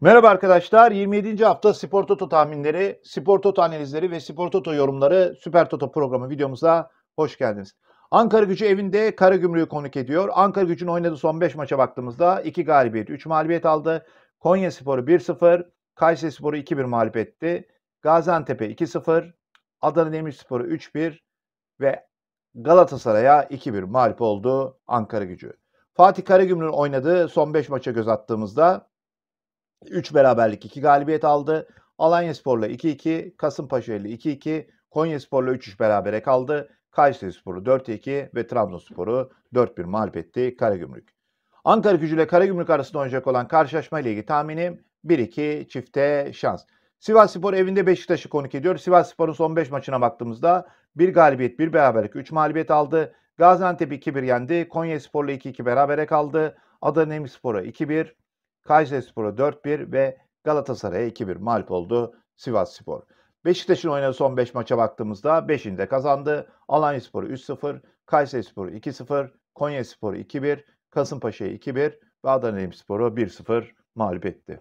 Merhaba arkadaşlar. 27. hafta Spor Toto tahminleri, Spor Toto analizleri ve Spor Toto yorumları Süper Toto programı videomuza hoş geldiniz. Ankara Gücü evinde Karagümrük'ü konuk ediyor. Ankara Gücü'nün oynadığı son 5 maça baktığımızda 2 galibiyet, 3 mağlubiyet aldı. Konya Sporu 1-0, Kayseri Sporu 2-1 mağlup etti. Gaziantep'e 2-0, Adana Demirspor'u 3-1 ve Galatasaray'a 2-1 mağlup oldu Ankara Gücü. Fatih Karagümrük'ün oynadığı son 5 maça göz attığımızda 3 beraberlik 2 galibiyet aldı. Alanya Spor'la 2-2, Kasımpaşa ile 2-2, Konya Spor'la 3-3 berabere kaldı. Kayseri Spor'u 4-2 ve Trabzonspor'u 4-1 mağlup etti Karagümrük. Ankara gücü ile Karagümrük arasında oynayacak olan karşılaşma ile ilgili tahminim 1-2 çifte şans. Sivas Spor evinde Beşiktaş'ı konuk ediyor. Sivas Spor'un son 5 maçına baktığımızda 1 galibiyet, 1 beraberlik, 3 mağlubiyet aldı. Gaziantep 2-1 yendi. Konya Spor'la 2-2 berabere kaldı. Adana Demirspor'a 2-1. Kayserispor'a 4-1 ve Galatasaray'a 2-1 mağlup oldu Sivas Spor. Beşiktaş'ın oynadığı son 5 maça baktığımızda 5'ini de kazandı. Alanya Spor'u 3-0, Kayseri Spor'u 2-0, Konya Spor'u 2-1, Kasımpaşa'yı 2-1 ve Adana Demirspor'u 1-0 mağlup etti.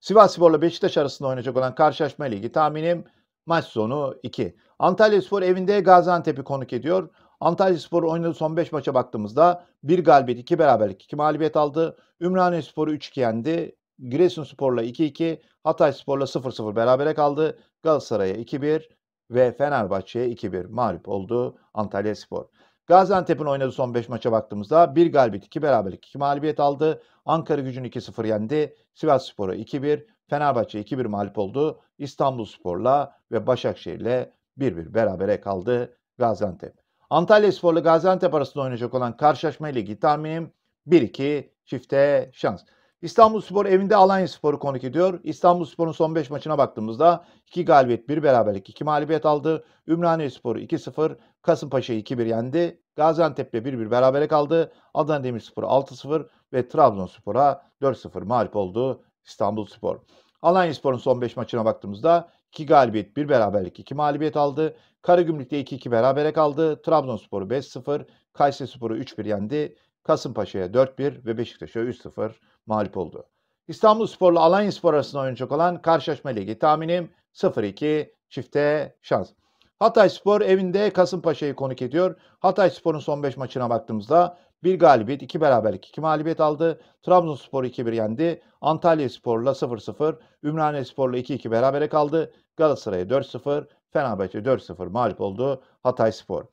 Sivas Spor'la Beşiktaş arasında oynayacak olan karşılaşma ligi tahminim maç sonu 2. Antalya Spor evinde Gaziantep'i konuk ediyor. Antalya Spor'u oynadığı son 5 maça baktığımızda 1 galibiyet, 2 beraberlik, 2 mağlubiyet aldı. Ümraniye Spor'u 3-2 yendi. Giresun Spor'la 2-2, Hatay Spor'la 0-0 berabere kaldı. Galatasaray'a 2-1 ve Fenerbahçe'ye 2-1 mağlup oldu Antalya Spor. Gaziantep'in oynadığı son 5 maça baktığımızda 1 galibiyet, 2 beraberlik, 2 mağlubiyet aldı. Ankara gücünü 2-0 yendi. Sivas Spor'a 2-1, Fenerbahçe 2-1 mağlup oldu. İstanbul Spor'la ve Başakşehir'le 1-1 berabere kaldı Gaziantep. Antalya Spor'la Gaziantep arasında oynayacak olan karşılaşma ile ilgili tahminim 1-2 çifte şans. İstanbul Spor evinde Alanya Spor'u konuk ediyor. İstanbul Spor'un son 5 maçına baktığımızda 2 galibiyet, 1 beraberlik, 2 mağlubiyet aldı. Ümraniye Spor'u 2-0, Kasımpaşa'yı 2-1 yendi. Gaziantep'le 1-1 berabere kaldı. Adana Demirspor 6-0 ve Trabzonspor'a 4-0 mağlup oldu İstanbul Spor. Alanya Spor'un son 5 maçına baktığımızda 2 galibiyet, 1 beraberlik, 2 mağlubiyet aldı. Karagümrük'te 2-2 berabere kaldı. Trabzonspor'u 5-0, Kayserispor'u 3-1 yendi. Kasımpaşa'ya 4-1 ve Beşiktaş'a 3-0 mağlup oldu. İstanbul Spor'la Alanya Spor arasında oynayacak olan karşılaşma ligi tahminim 0-2 çifte şans. Hatay Spor evinde Kasımpaşa'yı konuk ediyor. Hatay Spor'un son 5 maçına baktığımızda bir galibiyet, iki beraberlik, iki mağlubiyet aldı. Trabzonspor 2-1 yendi. Antalya Spor'la 0-0, Ümraniye Spor'la 2-2 berabere kaldı. Galatasaray'a 4-0, Fenerbahçe 4-0 mağlup oldu Hatay Spor.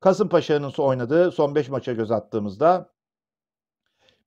Kasımpaşa'nın oynadığı son 5 maça göz attığımızda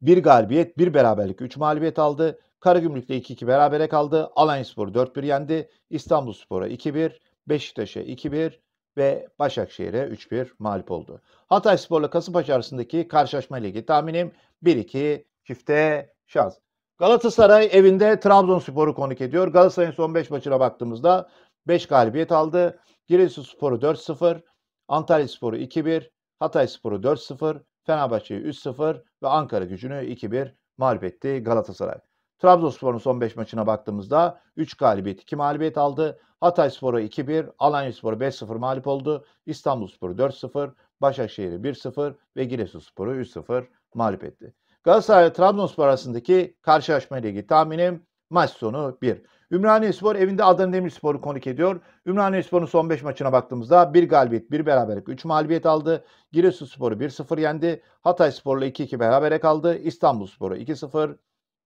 bir galibiyet, bir beraberlik, 3 mağlubiyet aldı. Karagümrük'le 2-2 berabere kaldı. Alanyaspor 4-1 yendi. İstanbulspor'a 2-1, Beşiktaş'a 2-1 ve Başakşehir'e 3-1 mağlup oldu. Hatay Spor'la Kasımpaşa arasındaki karşılaşma ligi tahminim 1-2 çifte şans. Galatasaray evinde Trabzonspor'u konuk ediyor. Galatasaray'ın son 5 maçına baktığımızda 5 galibiyet aldı. Giresunspor'u 4-0, Antalyaspor'u 2-1, Hatayspor'u 4-0, Fenerbahçe'yi 3-0 ve Ankara Gücü'nü 2-1 mağlup etti Galatasaray. Trabzonspor'un son 5 maçına baktığımızda 3 galibiyet 2 mağlubiyet aldı. Hatay Spor'a 2-1, Alanya Spor'a 5-0 mağlup oldu. İstanbul Spor'u 4-0, Başakşehir'i 1-0 ve Giresun Spor'u 3-0 mağlup etti. Galatasaray Trabzonspor arasındaki karşılaşma ile ilgili tahminim maç sonu 1. Ümraniye Spor evinde Adana Demirspor'u konuk ediyor. Ümraniye Spor'un son 5 maçına baktığımızda 1 galibiyet, 1 beraberlik, 3 mağlubiyet aldı. Giresun Spor'u 1-0 yendi. Hatay Spor'la 2-2 berabere kaldı. İstanbul Spor'u 2-0,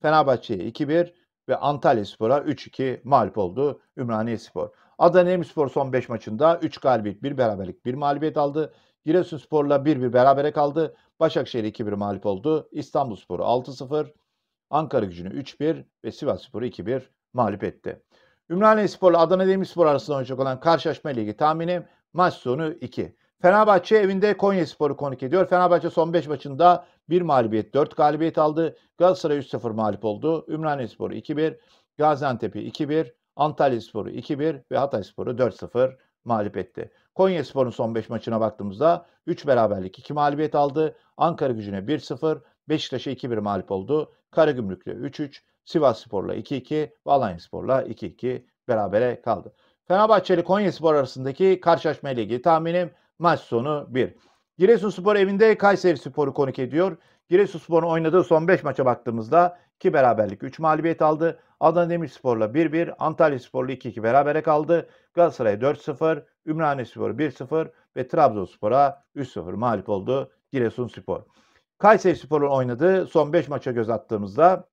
Fenerbahçe'ye 2-1 ve Antalya Spor'a 3-2 mağlup oldu Ümraniye Spor. Adana Demirspor son 5 maçında 3 galibiyet, 1 beraberlik, 1 mağlubiyet aldı. Giresunspor'la 1-1 berabere kaldı. Başakşehir 2-1 mağlup oldu. İstanbulspor'u 6-0, Ankara Gücü'nü 3-1 ve Sivasspor'u 2-1 mağlup etti. Ümraniye Spor'la Adana Demirspor arasında oynayacak olan karşılaşma ile ilgili tahminim maç sonu 2. Fenerbahçe evinde Konyaspor'u konuk ediyor. Fenerbahçe son 5 maçında 1 mağlubiyet, 4 galibiyet aldı. Galatasaray 3-0 mağlup oldu. Ümraniyespor'u 2-1, Gaziantep'i 2-1, Antalyaspor'u 2-1 ve Hatayspor'u 4-0 mağlup etti. Konyaspor'un son 5 maçına baktığımızda 3 beraberlik 2 mağlubiyet aldı. Ankara gücüne 1-0, Beşiktaş'a 2-1 mağlup oldu. Karagümrük'le 3-3, Sivasspor'la 2-2 ve Alanya 2-2 berabere kaldı. Fenerbahçe ile Konyaspor arasındaki karşılaşma ile ilgili tahminim Maç sonu 1. Giresunspor evinde Kayseri Spor'u konuk ediyor. Giresunspor'un oynadığı son 5 maça baktığımızda 2 beraberlik 3 mağlubiyet aldı. Adana Demirspor'la 1-1, Antalya Spor'la 2-2 berabere kaldı. Galatasaray'a 4-0, Ümraniye Spor'a 1-0 ve Trabzonspor'a 3-0 mağlup oldu Giresunspor. Kayseri Spor'un oynadığı son 5 maça göz attığımızda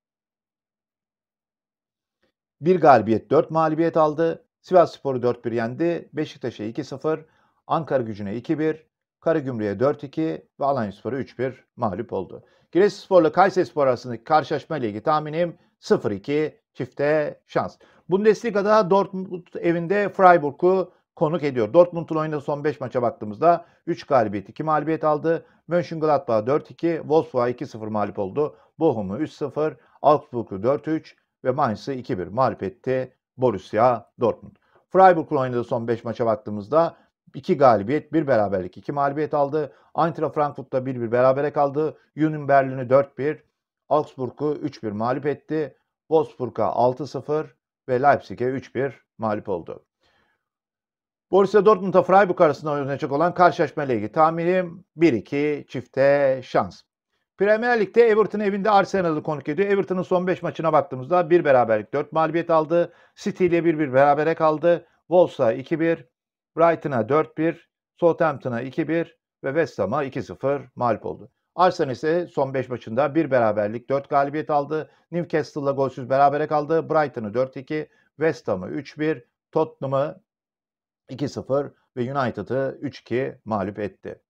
1 galibiyet 4 mağlubiyet aldı. Sivas Spor'u 4-1 yendi. Beşiktaş'a 2-0, Ankara gücüne 2-1, Karagümrük'e 4-2 ve Alanyaspor'a 3-1 mağlup oldu. Giresunspor'la Kayserispor arasındaki karşılaşma ile ilgili tahminim 0-2 çifte şans. Bundesliga'da Dortmund evinde Freiburg'u konuk ediyor. Dortmund'un oynadığı son 5 maça baktığımızda 3 galibiyet 2 mağlubiyet aldı. Mönchengladbach 4-2, Wolfsburg'a 2-0 mağlup oldu. Bochum'u 3-0, Augsburg'u 4-3 ve Mainz'ı 2-1 mağlup etti Borussia Dortmund. Freiburg'un oynadığı son 5 maça baktığımızda 2 galibiyet, 1 beraberlik, 2 mağlubiyet aldı. Eintracht Frankfurt'ta 1-1 berabere kaldı. Union Berlin'i 4-1, Augsburg'u 3-1 mağlup etti. Wolfsburg'a 6-0 ve Leipzig'e 3-1 mağlup oldu. Borussia Dortmund'a Freiburg arasında oynayacak olan karşılaşma ile ilgili tahminim 1-2 çifte şans. Premier Lig'de Everton evinde Arsenal'ı konuk ediyor. Everton'ın son 5 maçına baktığımızda 1 beraberlik 4 mağlubiyet aldı. City ile 1-1 berabere kaldı. Wolves'a 2-1, Brighton'a 4-1, Southampton'a 2-1 ve West Ham'a 2-0 mağlup oldu. Arsenal ise son 5 maçında bir beraberlik 4 galibiyet aldı. Newcastle'la golsüz berabere kaldı. Brighton'ı 4-2, West Ham'ı 3-1, Tottenham'ı 2-0 ve United'ı 3-2 mağlup etti.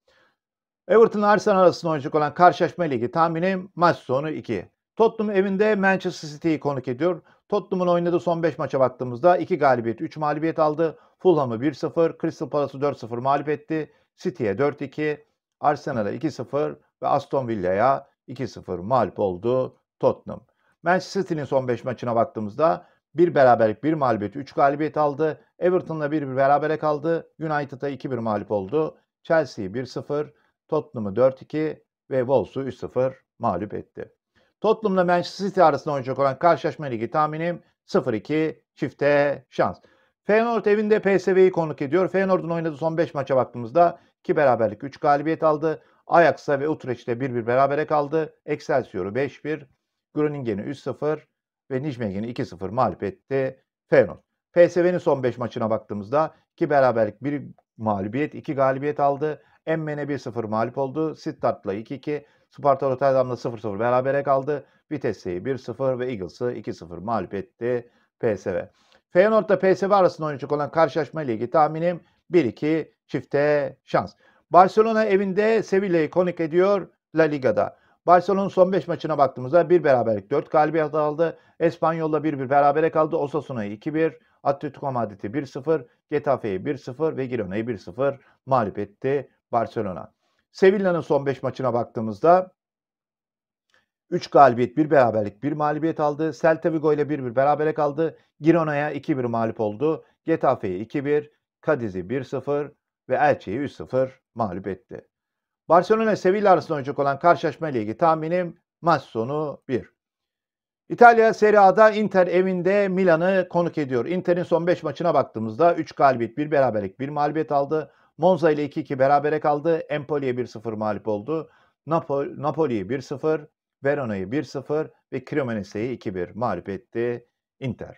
Everton Arsenal arasında oynayacak olan karşılaşma ligi tahminim maç sonu 2. Tottenham evinde Manchester City'yi konuk ediyor. Tottenham'ın oynadığı son 5 maça baktığımızda 2 galibiyet 3 mağlubiyet aldı. Fulham'ı 1-0, Crystal Palace'ı 4-0 mağlup etti. City'ye 4-2, Arsenal'a 2-0 ve Aston Villa'ya 2-0 mağlup oldu Tottenham. Manchester City'nin son 5 maçına baktığımızda bir beraberlik, bir mağlubiyet, 3 galibiyet aldı. Everton'la 1 berabere kaldı. United'a 2-1 mağlup oldu. Chelsea'yi 1-0, Tottenham'ı 4-2 ve Wolves'u 3-0 mağlup etti. Tottenham'la Manchester City arasında oynayacak olan karşılaşma ligi tahminim 0-2 çifte şans. Feyenoord evinde PSV'yi konuk ediyor. Feyenoord'un oynadığı son 5 maça baktığımızda 2 beraberlik 3 galibiyet aldı. Ajax'a ve Utrecht'le 1-1 berabere kaldı. Excelsior'u 5-1, Groningen'i 3-0 ve Nijmegen'i 2-0 mağlup etti Feyenoord. PSV'nin son 5 maçına baktığımızda 2 beraberlik 1 mağlubiyet 2 galibiyet aldı. Emmen'e 1-0 mağlup oldu. Stuttgart'la 2-2. Sparta Rotterdam'la 0-0 berabere kaldı. Vitesse'yi 1-0 ve Eagles'ı 2-0 mağlup etti PSV. Feyenoord'da PSV arasında oynayacak olan karşılaşma ile ilgili tahminim 1-2 çifte şans. Barcelona evinde Sevilla'yı konuk ediyor La Liga'da. Barcelona'nın son 5 maçına baktığımızda bir beraberlik 4 galibiyet aldı. Espanyol'la 1-1 berabere kaldı. Osasuna'yı 2-1, Atletico Madrid'i 1-0, Getafe'yi 1-0 ve Girona'yı 1-0 mağlup etti Barcelona. Sevilla'nın son 5 maçına baktığımızda 3 galibiyet, 1 beraberlik, 1 mağlubiyet aldı. Celta Vigo ile 1-1 berabere kaldı. Girona'ya 2-1 mağlup oldu. Getafe'ye 2-1, Kadiz'i 1-0 ve Elche'yi 3-0 mağlup etti. Barcelona Sevilla arasında oynayacak olan karşılaşma ile ilgili tahminim maç sonu 1. İtalya Serie A'da Inter evinde Milan'ı konuk ediyor. Inter'in son 5 maçına baktığımızda 3 galibiyet, 1 beraberlik, 1 mağlubiyet aldı. Monza ile 2-2 berabere kaldı. Empoli'ye 1-0 mağlup oldu. Napol Napoli'yi 1-0, Verona'yı 1-0 ve Cremonese'yi 2-1 mağlup etti Inter.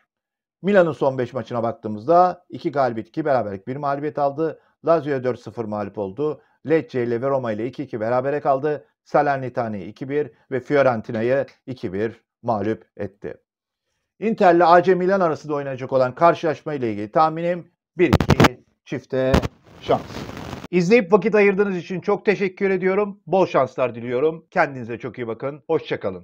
Milan'ın son 5 maçına baktığımızda 2 galibiyet, 2 beraberlik, 1 mağlubiyet aldı. Lazio'ya 4-0 mağlup oldu. Lecce ile ve Roma ile 2-2 berabere kaldı. Salernitane'yi 2-1 ve Fiorentina'yı 2-1 mağlup etti. Inter ile AC Milan arasında oynanacak olan karşılaşma ile ilgili tahminim 1-2 çifte şans. İzleyip vakit ayırdığınız için çok teşekkür ediyorum. Bol şanslar diliyorum. Kendinize çok iyi bakın. Hoşçakalın.